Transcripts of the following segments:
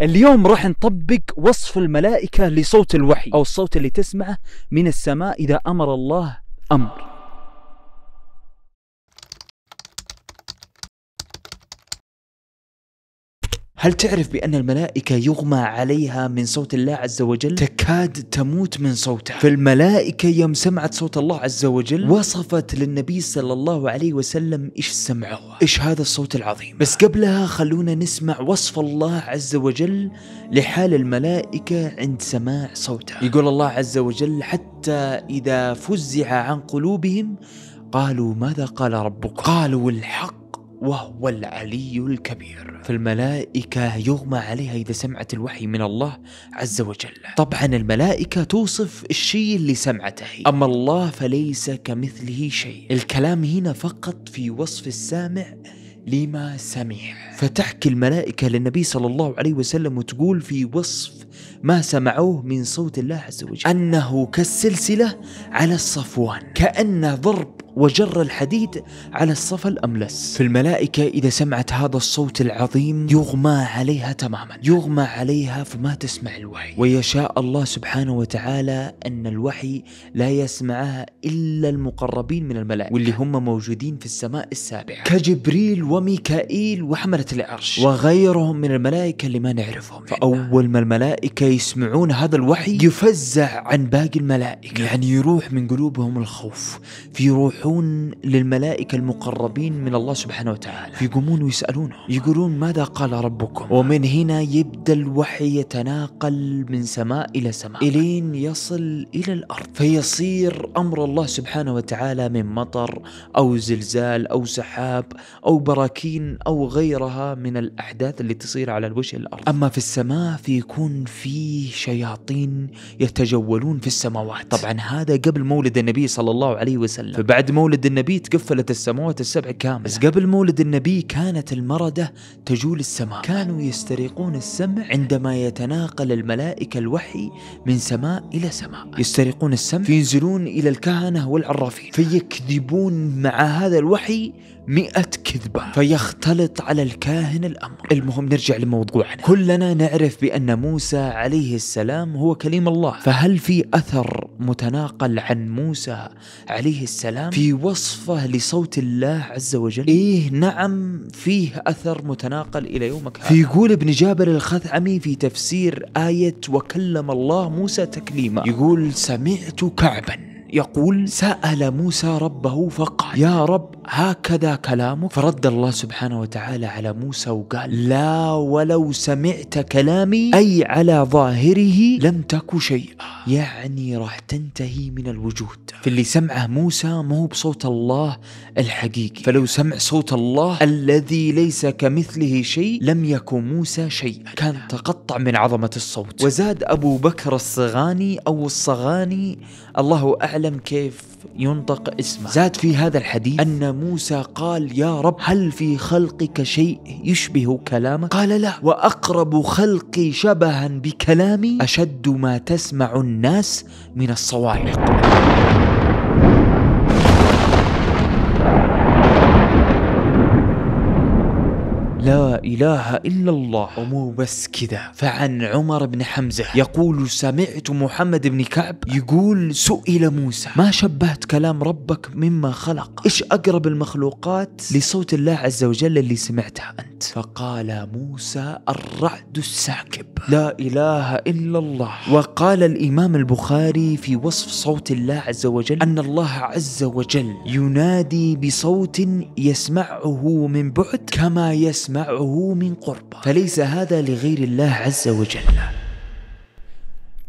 اليوم راح نطبق وصف الملائكة لصوت الوحي أو الصوت اللي تسمعه من السماء إذا أمر الله أمر هل تعرف بأن الملائكة يغمى عليها من صوت الله عز وجل؟ تكاد تموت من صوتها فالملائكة يوم سمعت صوت الله عز وجل وصفت للنبي صلى الله عليه وسلم إيش سمعوه إيش هذا الصوت العظيم بس قبلها خلونا نسمع وصف الله عز وجل لحال الملائكة عند سماع صوتها يقول الله عز وجل حتى إذا فزع عن قلوبهم قالوا ماذا قال ربك قالوا الحق وهو العلي الكبير فالملائكة يغمى عليها إذا سمعت الوحي من الله عز وجل طبعا الملائكة توصف الشيء اللي سمعته أما الله فليس كمثله شيء الكلام هنا فقط في وصف السامع لما سمع فتحكي الملائكة للنبي صلى الله عليه وسلم وتقول في وصف ما سمعوه من صوت الله عز وجل أنه كالسلسلة على الصفوان كأنه ضرب وجر الحديد على الصفا الأملس فالملائكة إذا سمعت هذا الصوت العظيم يغمى عليها تماما يغمى عليها فما تسمع الوحي ويشاء الله سبحانه وتعالى أن الوحي لا يسمعها إلا المقربين من الملائكة واللي هم موجودين في السماء السابعة كجبريل وميكائيل وحملة العرش وغيرهم من الملائكة اللي ما نعرفهم فأول ما الملائكة يسمعون هذا الوحي يفزع عن باقي الملائكة يعني يروح من قلوبهم الخوف في روح يروحون للملائكة المقربين من الله سبحانه وتعالى يقومون ويسألونهم يقولون ماذا قال ربكم ومن هنا يبدأ الوحي يتناقل من سماء إلى سماء إلين يصل إلى الأرض فيصير أمر الله سبحانه وتعالى من مطر أو زلزال أو سحاب أو براكين أو غيرها من الأحداث اللي تصير على الوجه الأرض أما في السماء فيكون فيه شياطين يتجولون في السماوات طبعا هذا قبل مولد النبي صلى الله عليه وسلم فبعد بعد مولد النبي تقفلت السماوات السبع كاملة بس قبل مولد النبي كانت المردة تجول السماء كانوا يسترقون السمع عندما يتناقل الملائكة الوحي من سماء إلى سماء يسترقون السمع فينزلون إلى الكهنة والعرافين فيكذبون مع هذا الوحي مئة كذبة فيختلط على الكاهن الأمر المهم نرجع لموضوعنا كلنا نعرف بأن موسى عليه السلام هو كليم الله فهل في أثر متناقل عن موسى عليه السلام في وصفه لصوت الله عز وجل إيه نعم فيه أثر متناقل إلى يومك هذا فيقول ابن جابر الخثعمي في تفسير آية وكلم الله موسى تكليما يقول سمعت كعبا يقول سأل موسى ربه فقال يا رب هكذا كلامك فرد الله سبحانه وتعالى على موسى وقال لا ولو سمعت كلامي أي على ظاهره لم تك شيئا يعني راح تنتهي من الوجود فاللي سمعه موسى ما هو بصوت الله الحقيقي فلو سمع صوت الله الذي ليس كمثله شيء لم يكن موسى شيئا كان تقطع من عظمة الصوت وزاد أبو بكر الصغاني أو الصغاني الله أعلم يعلم كيف ينطق اسمه زاد في هذا الحديث أن موسى قال يا رب هل في خلقك شيء يشبه كلامك قال لا وأقرب خلقي شبها بكلامي أشد ما تسمع الناس من الصواعق لا اله الا الله ومو بس كذا فعن عمر بن حمزه يقول سمعت محمد بن كعب يقول سئل موسى ما شبهت كلام ربك مما خلق ايش اقرب المخلوقات لصوت الله عز وجل اللي سمعتها انت فقال موسى الرعد الساكب لا اله الا الله وقال الامام البخاري في وصف صوت الله عز وجل ان الله عز وجل ينادي بصوت يسمعه من بعد كما يسمعه له من قربة فليس هذا لغير الله عز وجل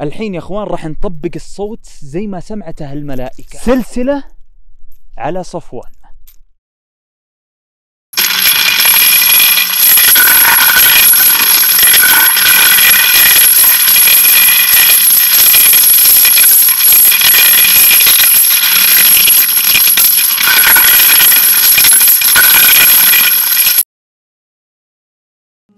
الحين يا اخوان راح نطبق الصوت زي ما سمعته الملائكة سلسلة على صفوان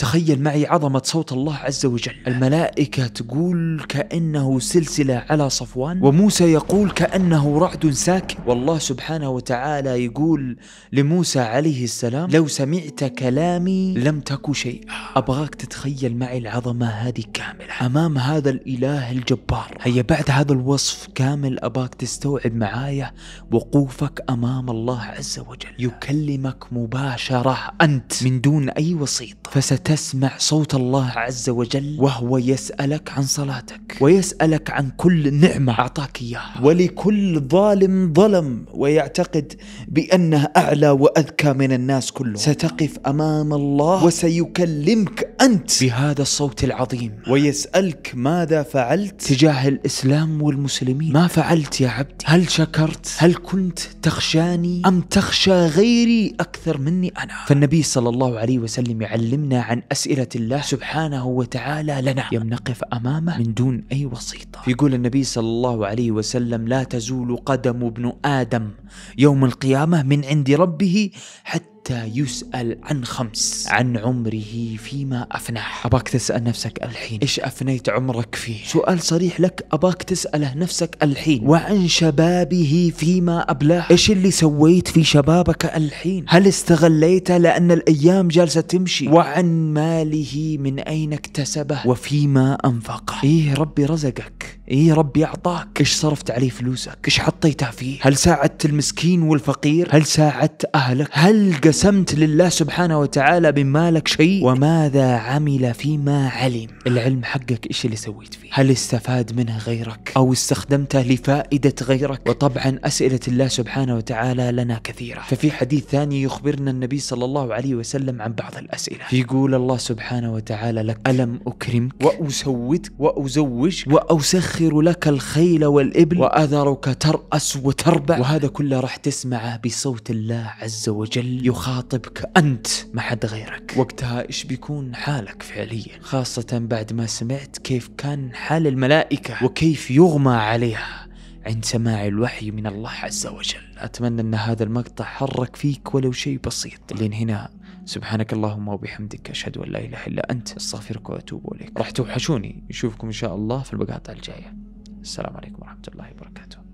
تخيل معي عظمة صوت الله عز وجل الملائكة تقول كأنه سلسلة على صفوان وموسى يقول كأنه رعد ساكن والله سبحانه وتعالى يقول لموسى عليه السلام لو سمعت كلامي لم تك شيئا أبغاك تتخيل معي العظمة هذه كاملة أمام هذا الإله الجبار هيا بعد هذا الوصف كامل أبغاك تستوعب معايا وقوفك أمام الله عز وجل يكلمك مباشرة أنت من دون أي وسيط فستسمع صوت الله عز وجل وهو يسألك عن صلاتك ويسألك عن كل نعمة أعطاك إياها ولكل ظالم ظلم ويعتقد بأنه أعلى وأذكى من الناس كلهم ستقف أمام الله وسيكلم منك أنت بهذا الصوت العظيم ويسألك ماذا فعلت تجاه الإسلام والمسلمين ما فعلت يا عبدي هل شكرت هل كنت تخشاني أم تخشى غيري أكثر مني أنا فالنبي صلى الله عليه وسلم يعلمنا عن أسئلة الله سبحانه وتعالى لنا يوم نقف أمامه من دون أي وسيطة يقول النبي صلى الله عليه وسلم لا تزول قدم ابن آدم يوم القيامة من عند ربه حتى حتى يسأل عن خمس عن عمره فيما أفناه أباك تسأل نفسك الحين إيش أفنيت عمرك فيه سؤال صريح لك أباك تسأله نفسك الحين وعن شبابه فيما أبلاه إيش اللي سويت في شبابك الحين هل استغليته لأن الأيام جالسة تمشي وعن ماله من أين اكتسبه وفيما أنفقه إيه ربي رزقك إيه ربي أعطاك إيش صرفت عليه فلوسك إيش حطيتها فيه هل ساعدت المسكين والفقير هل ساعدت أهلك هل ابتسمت لله سبحانه وتعالى بما لك شيء وماذا عمل فيما علم العلم حقك ايش اللي سويت فيه هل استفاد منه غيرك او استخدمته لفائدة غيرك وطبعا اسئلة الله سبحانه وتعالى لنا كثيرة ففي حديث ثاني يخبرنا النبي صلى الله عليه وسلم عن بعض الاسئلة يقول الله سبحانه وتعالى لك الم اكرمك واسودك وازوجك واسخر لك الخيل والابل واذرك ترأس وتربع وهذا كله راح تسمعه بصوت الله عز وجل يخ يخاطبك أنت ما حد غيرك وقتها إيش بيكون حالك فعليا خاصة بعد ما سمعت كيف كان حال الملائكة وكيف يغمى عليها عند سماع الوحي من الله عز وجل أتمنى أن هذا المقطع حرك فيك ولو شيء بسيط لين هنا سبحانك اللهم وبحمدك أشهد أن لا إله إلا أنت أستغفرك وأتوب إليك راح توحشوني نشوفكم إن شاء الله في المقاطع الجاية السلام عليكم ورحمة الله وبركاته